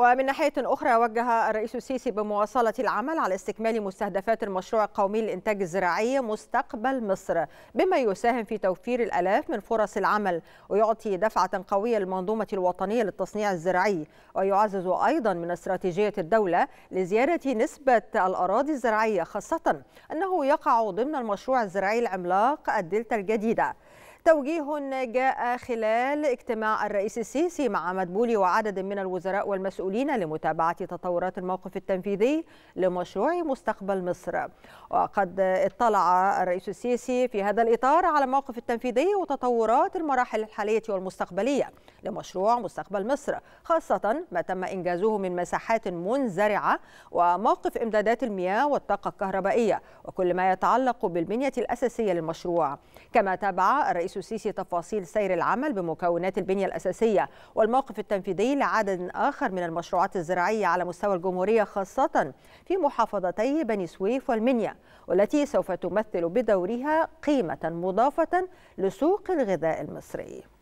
ومن ناحية أخرى وجه الرئيس السيسي بمواصلة العمل على استكمال مستهدفات المشروع القومي للإنتاج الزراعي مستقبل مصر بما يساهم في توفير الألاف من فرص العمل ويعطي دفعة قوية للمنظومة الوطنية للتصنيع الزراعي ويعزز أيضا من استراتيجية الدولة لزيادة نسبة الأراضي الزراعية خاصة أنه يقع ضمن المشروع الزراعي العملاق الدلتا الجديدة توجيه جاء خلال اجتماع الرئيس السيسي مع مدبولي وعدد من الوزراء والمسؤولين لمتابعة تطورات الموقف التنفيذي لمشروع مستقبل مصر وقد اطلع الرئيس السيسي في هذا الإطار على الموقف التنفيذي وتطورات المراحل الحالية والمستقبلية لمشروع مستقبل مصر خاصة ما تم إنجازه من مساحات منزرعة وموقف إمدادات المياه والطاقة الكهربائية وكل ما يتعلق بالبنية الأساسية للمشروع كما تابع الرئيس الرئيس السيسي تفاصيل سير العمل بمكونات البنية الأساسية والموقف التنفيذي لعدد آخر من المشروعات الزراعية على مستوى الجمهورية خاصة في محافظتي بني سويف والمنيا والتي سوف تمثل بدورها قيمة مضافة لسوق الغذاء المصري